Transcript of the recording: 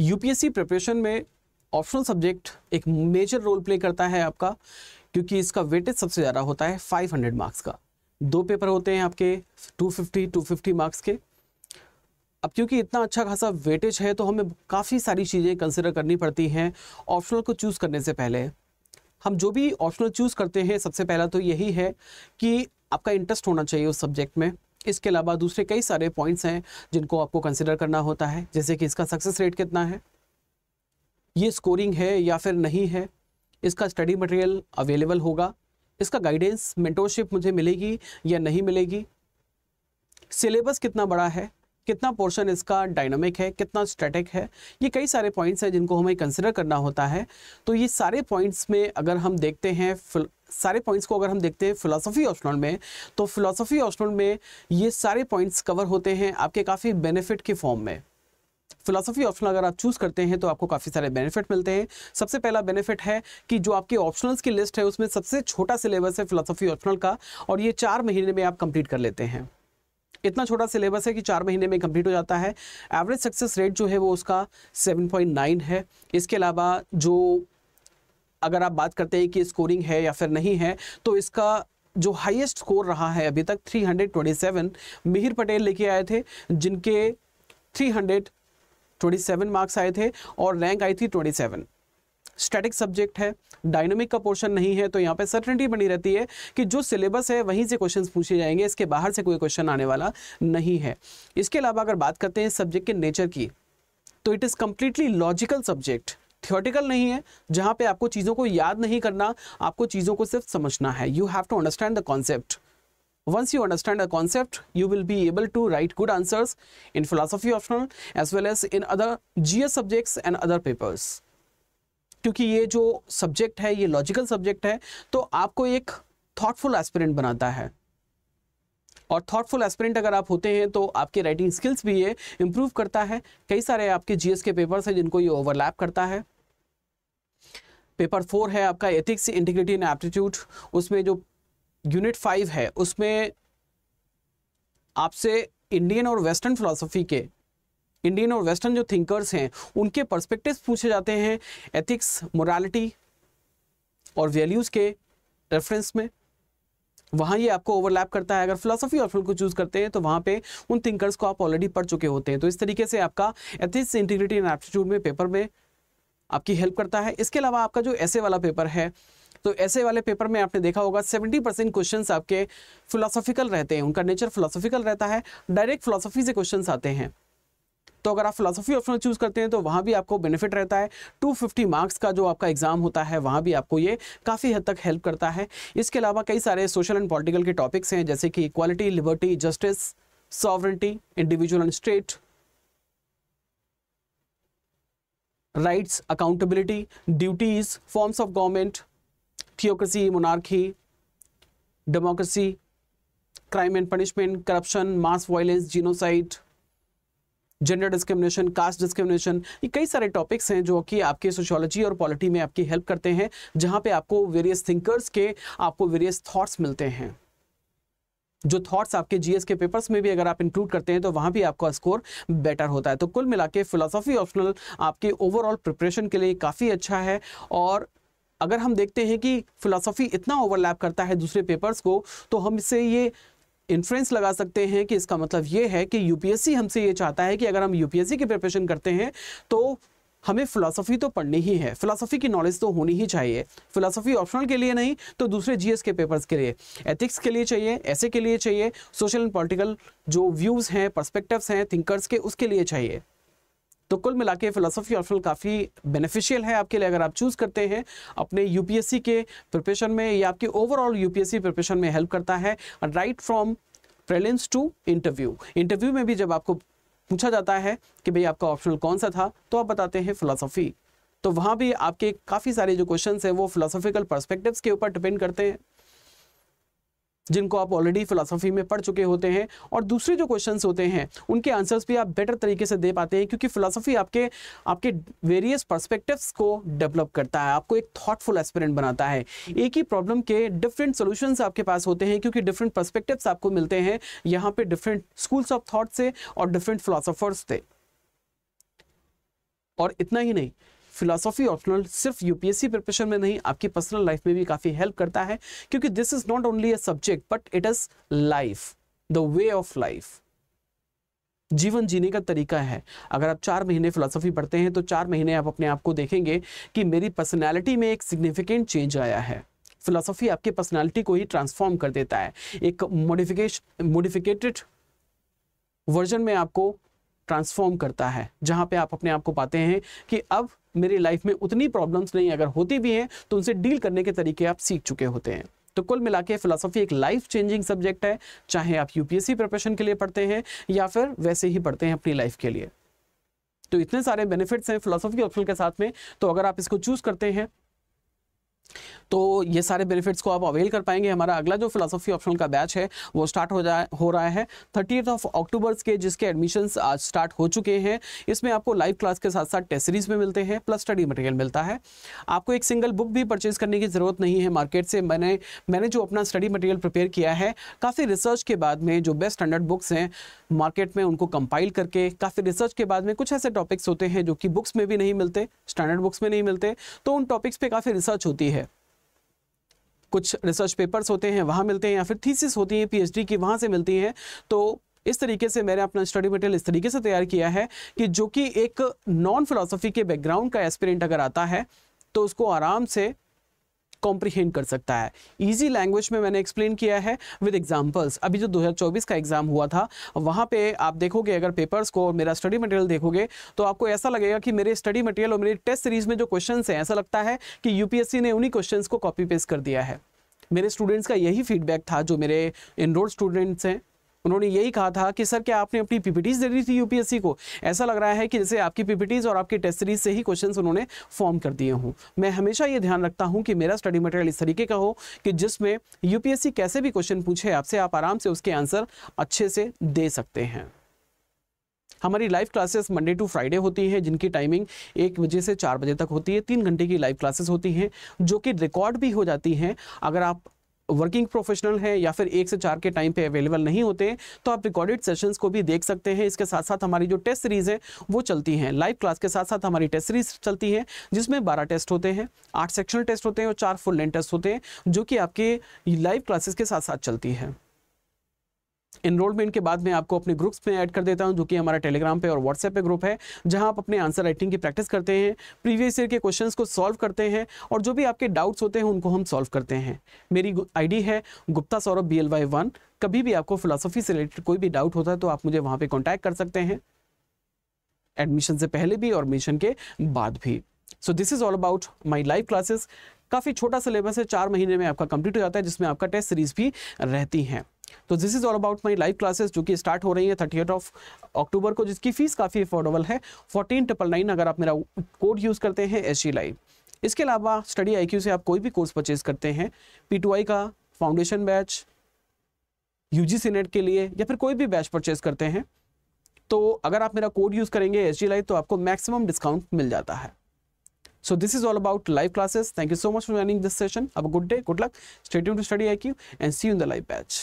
UPSC preparation में optional subject एक major role play करता है आपका क्योंकि इसका वेटेज सबसे ज़्यादा होता है 500 मार्क्स का दो पेपर होते हैं आपके 250 250 मार्क्स के अब क्योंकि इतना अच्छा खासा वेटेज है तो हमें काफ़ी सारी चीज़ें कंसिडर करनी पड़ती हैं ऑप्शनल को चूज़ करने से पहले हम जो भी ऑप्शनल चूज़ करते हैं सबसे पहला तो यही है कि आपका इंटरेस्ट होना चाहिए उस सब्जेक्ट में इसके अलावा दूसरे कई सारे पॉइंट्स हैं जिनको आपको कंसिडर करना होता है जैसे कि इसका सक्सेस रेट कितना है ये स्कोरिंग है या फिर नहीं है इसका स्टडी मटेरियल अवेलेबल होगा इसका गाइडेंस मेंटोरशिप मुझे मिलेगी या नहीं मिलेगी सिलेबस कितना बड़ा है कितना पोर्शन इसका डायनामिक है कितना स्ट्रेटिक है ये कई सारे पॉइंट्स हैं जिनको हमें कंसिडर करना होता है तो ये सारे पॉइंट्स में अगर हम देखते हैं सारे पॉइंट्स को अगर हम देखते हैं फिलोसफी ऑप्शनल में तो फिलोसफी ऑप्शनल में ये सारे पॉइंट्स कवर होते हैं आपके काफ़ी बेनिफिट के फॉर्म में फिलोसफी ऑप्शनल अगर आप चूज़ करते हैं तो आपको काफ़ी सारे बेनिफिट मिलते हैं सबसे पहला बेनिफिट है कि जो आपके ऑप्शनल्स की लिस्ट है उसमें सबसे छोटा सिलेबस है फिलोसफी ऑप्शनल का और ये चार महीने में आप कंप्लीट कर लेते हैं इतना छोटा सिलेबस है कि चार महीने में कंप्लीट हो जाता है एवरेज सक्सेस रेट जो है वो उसका 7.9 है इसके अलावा जो अगर आप बात करते हैं कि स्कोरिंग है या फिर नहीं है तो इसका जो हाईएस्ट स्कोर रहा है अभी तक 327 मिहिर पटेल लेके आए थे जिनके 327 मार्क्स आए थे और रैंक आई थी सेवन स्टैटिक सब्जेक्ट है डायनेमिक का पोर्शन नहीं है तो यहाँ पे सर्टेनिटी बनी रहती है कि जो सिलेबस है वहीं से क्वेश्चन पूछे जाएंगे इसके बाहर से कोई क्वेश्चन आने वाला नहीं है इसके अलावा अगर बात करते हैं सब्जेक्ट के नेचर की तो it is completely logical subject theoretical नहीं है जहाँ पे आपको चीज़ों को याद नहीं करना आपको चीज़ों को सिर्फ समझना है you have to understand the concept you you understand a concept you will be able to write good answers in philosophy optional as well as in other gs subjects and other papers क्योंकि ये जो subject है ये logical subject है तो आपको एक thoughtful aspirant बनाता है और थॉटफुल एस्पिरेंट अगर आप होते हैं तो आपके राइटिंग स्किल्स भी ये इंप्रूव करता है कई सारे आपके जीएस के पेपर्स हैं जिनको ये ओवरलैप करता है पेपर फोर है आपका एथिक्स इंटीग्रिटी एंड एप्टीट्यूड उसमें जो यूनिट फाइव है उसमें आपसे इंडियन और वेस्टर्न फिलोसफी के इंडियन और वेस्टर्न जो थिंकर्स हैं उनके परस्पेक्टिव पूछे जाते हैं एथिक्स मोरालिटी और वैल्यूज़ के रेफरेंस में वहाँ ये आपको ओवरलैप करता है अगर फिलोसफी और को चूज़ करते हैं तो वहाँ पे उन थिंकर्स को आप ऑलरेडी पढ़ चुके होते हैं तो इस तरीके से आपका एथिक्स इंटीग्रिटी एंड एप्टीट्यूड में पेपर में आपकी हेल्प करता है इसके अलावा आपका जो ऐसे वाला पेपर है तो ऐसे वाले पेपर में आपने देखा होगा 70 परसेंट क्वेश्चन आपके फिलोसॉफिकल रहते हैं उनका नेचर फिलोसॉफिकल रहता है डायरेक्ट फिलोसॉफी से क्वेश्चन आते हैं तो अगर आप फिलोसफी ऑप्शन चूज़ करते हैं तो वहां भी आपको बेनिफिट रहता है 250 मार्क्स का जो आपका एग्ज़ाम होता है वहां भी आपको ये काफ़ी हद तक हेल्प करता है इसके अलावा कई सारे सोशल एंड पॉलिटिकल के टॉपिक्स हैं जैसे कि equality liberty justice sovereignty individual and state rights accountability duties forms of government theocracy monarchy democracy crime and punishment corruption mass violence genocide gender discrimination caste discrimination ये कई सारे topics हैं जो कि आपके सोशोलॉजी और पॉलिटी में आपकी हेल्प करते हैं जहाँ पे आपको वेरियस थिंकर्स के आपको वेरियस थाट्स मिलते हैं जो थॉट्स आपके जीएस के पेपर्स में भी अगर आप इंक्लूड करते हैं तो वहां भी आपका स्कोर बेटर होता है तो कुल मिला के फिलोसॉफी ऑप्शनल आपके ओवरऑल प्रिपरेशन के लिए काफ़ी अच्छा है और अगर हम देखते हैं कि फिलोसॉफी इतना ओवरलैप करता है दूसरे पेपर्स को तो हम इससे ये इन्फ्लुएंस लगा सकते हैं कि इसका मतलब ये है कि यूपीएससी हमसे ये चाहता है कि अगर हम यूपीएससी की प्रिपरेशन करते हैं तो हमें फिलोसफी तो पढ़नी ही है फिलोसफी की नॉलेज तो होनी ही चाहिए फिलोसफी ऑप्शनल के लिए नहीं तो दूसरे जीएस के पेपर्स के लिए एथिक्स के लिए चाहिए ऐसे के लिए चाहिए सोशल एंड पॉलिटिकल जो व्यूज़ हैं पर्सपेक्टिव्स हैं थिंकर्स के उसके लिए चाहिए तो कुल मिला के फिलासफी और फिल काफ़ी बेनिफिशियल है आपके लिए अगर आप चूज़ करते हैं अपने यूपीएससी के प्रिपरेशन में या आपके ओवरऑल यूपीएससी प्रिपरेशन में हेल्प करता है right from prelims to interview interview में भी जब आपको पूछा जाता है कि भाई आपका ऑप्शनल कौन सा था तो आप बताते हैं फिलासफी तो वहाँ भी आपके काफ़ी सारे जो क्वेश्चन हैं वो फिलासफिकल परस्पेक्टिव के ऊपर डिपेंड करते हैं जिनको आप ऑलरेडी फिलोसफी में पढ़ चुके होते हैं और दूसरे जो क्वेश्चंस होते हैं उनके आंसर्स भी आप बेटर तरीके से दे पाते हैं क्योंकि फिलोसफी आपके आपके वेरियस पर्सपेक्टिव्स को डेवलप करता है आपको एक थॉटफुल एस्पिरेंट बनाता है एक ही प्रॉब्लम के डिफरेंट सोल्यूशन आपके पास होते हैं क्योंकि डिफरेंट पर्सपेक्टिव्स आपको मिलते हैं यहाँ पे डिफरेंट स्कूल्स ऑफ थॉट से और डिफरेंट फिलोसफर्स से और इतना ही नहीं फिलोसॉफी ऑप्शनल सिर्फ यूपीएससी प्रिपरेशन में नहीं आपकी पर्सनल लाइफ में भी काफ़ी हेल्प करता है क्योंकि this is not only a subject but it is life the way of life जीवन जीने का तरीका है अगर आप चार महीने फिलोसफी पढ़ते हैं तो चार महीने आप अपने आप को देखेंगे कि मेरी पर्सनैलिटी में एक सिग्निफिकेंट चेंज आया है फिलोसफी आपकी पर्सनैलिटी को ही ट्रांसफॉर्म कर देता है एक मोडिफिकेशन मोडिफिकेटेड वर्जन में आपको ट्रांसफॉर्म करता है जहां पे आप अपने आप को पाते हैं कि अब मेरी लाइफ में उतनी प्रॉब्लम्स नहीं अगर होती भी हैं तो उनसे डील करने के तरीके आप सीख चुके होते हैं तो कुल मिला के फिलोसफी एक लाइफ चेंजिंग सब्जेक्ट है चाहे आप यूपीएससी प्रिपरेशन के लिए पढ़ते हैं या फिर वैसे ही पढ़ते हैं अपनी लाइफ के लिए तो इतने सारे बेनिफिट्स हैं फिलोसफी ऑप्शन के साथ में तो अगर आप इसको चूज करते हैं तो ये सारे बेनिफिट्स को आप अवेल कर पाएंगे हमारा अगला जो फिलोसफी ऑप्शन का बैच है वो स्टार्ट हो जाए हो रहा है थर्टी ऑफ अक्टूबर के जिसके एडमिशन्स आज स्टार्ट हो चुके हैं इसमें आपको लाइव क्लास के साथ साथ टेस्ट सीरीज में मिलते हैं प्लस स्टडी मटेरियल मिलता है आपको एक सिंगल बुक भी परचेज करने की ज़रूरत नहीं है मार्केट से मैंने मैंने जो अपना स्टडी मटेरियल प्रिपेयर किया है काफ़ी रिसर्च के बाद में जो बेस्ट स्टैंडर्ड बुक्स हैं मार्केट में उनको कंपाइल करके काफ़ी रिसर्च के बाद में कुछ ऐसे टॉपिक्स होते हैं जो कि बुक्स में भी नहीं मिलते स्टैंडर्ड बुक्स में नहीं मिलते तो उन टॉपिक्स पर काफ़ी रिसर्च होती है कुछ रिसर्च पेपर्स होते हैं वहाँ मिलते हैं या फिर थीसिस होती हैं पीएचडी की वहाँ से मिलती हैं तो इस तरीके से मैंने अपना स्टडी मटेरियल इस तरीके से तैयार किया है कि जो कि एक नॉन फिलोसफी के बैकग्राउंड का एस्पिरेंट अगर आता है तो उसको आराम से कॉम्प्रिहेंड कर सकता है ईजी लैंग्वेज में मैंने एक्सप्लेन किया है विद एग्जाम्पल्स अभी जो 2024 का एग्जाम हुआ था वहाँ पे आप देखोगे अगर पेपर्स को और मेरा स्टडी मटेरियल देखोगे तो आपको ऐसा लगेगा कि मेरे स्टडी मटेरियल और मेरे टेस्ट सीरीज में जो क्वेश्चन हैं ऐसा लगता है कि यूपीएससी ने उन्हीं क्वेश्चन को कॉपी पेस्ट कर दिया है मेरे स्टूडेंट्स का यही फीडबैक था जो मेरे इनरोल स्टूडेंट्स हैं उन्होंने यही कहा था कि सर क्या आपने अपनी पीपीटीज दे दी थी यूपीएससी को ऐसा लग रहा है कि जैसे आपकी पीपीटीज और आपकी टेस्ट सीरीज से ही क्वेश्चन उन्होंने फॉर्म कर दिए हूँ मैं हमेशा ये ध्यान रखता हूँ कि मेरा स्टडी मटेरियल इस तरीके का हो कि जिसमें यूपीएससी कैसे भी क्वेश्चन पूछे आपसे आप आराम से उसके आंसर अच्छे से दे सकते हैं हमारी live classes Monday to Friday होती हैं जिनकी टाइमिंग एक बजे से चार बजे तक होती है तीन घंटे की लाइव क्लासेस होती हैं जो कि रिकॉर्ड भी हो जाती हैं अगर आप वर्किंग प्रोफेशनल हैं या फिर एक से चार के टाइम पे अवेलेबल नहीं होते तो आप रिकॉर्डेड सेशंस को भी देख सकते हैं इसके साथ साथ हमारी जो टेस्ट सीरीज़ है वो चलती हैं लाइव क्लास के साथ साथ हमारी टेस्ट सीरीज चलती है जिसमें बारह टेस्ट होते हैं आठ सेक्शनल टेस्ट होते हैं और चार फुल लेंथ टेस्ट होते हैं जो कि आपके लाइव क्लासेस के साथ साथ चलती है एनरोलमेंट के बाद मैं आपको अपने ग्रुप्स में ऐड कर देता हूं जो कि हमारा टेलीग्राम पे और व्हाट्सएप पे ग्रुप है जहां आप अपने आंसर राइटिंग की प्रैक्टिस करते हैं प्रीवियस ईयर के क्वेश्चंस को सॉल्व करते हैं और जो भी आपके डाउट्स होते हैं उनको हम सॉल्व करते हैं मेरी आईडी है Gupta Saurabh B L Y one कभी भी आपको फिलोसफी से रिलेटेड कोई भी डाउट होता है तो आप मुझे वहाँ पर कॉन्टैक्ट कर सकते हैं एडमिशन से पहले भी और एडमिशन के बाद भी so this is all about my live classes काफ़ी छोटा सिलेबस है चार महीने में आपका कंप्लीट हो जाता है जिसमें आपका टेस्ट सीरीज भी रहती हैं तो this is all about my live classes जो कि स्टार्ट हो रही है थर्टी ऑफ अक्टूबर को जिसकी फ़ीस काफ़ी अफोर्डेबल है फोर्टीन ट्रिपल नाइन अगर आप मेरा कोड यूज़ करते हैं एस जी लाइव इसके अलावा स्टडी आई से आप कोई भी कोर्स परचेज करते हैं पी का फाउंडेशन बैच यू जी के लिए या फिर कोई भी बैच परचेज करते हैं तो अगर आप मेरा कोड यूज़ करेंगे एस जी तो आपको मैक्सिमम डिस्काउंट मिल जाता है So this is all about live classes. Thank you so much for joining this session. Have a good day, good luck. Stay tuned to Study IQ and see you in the live batch.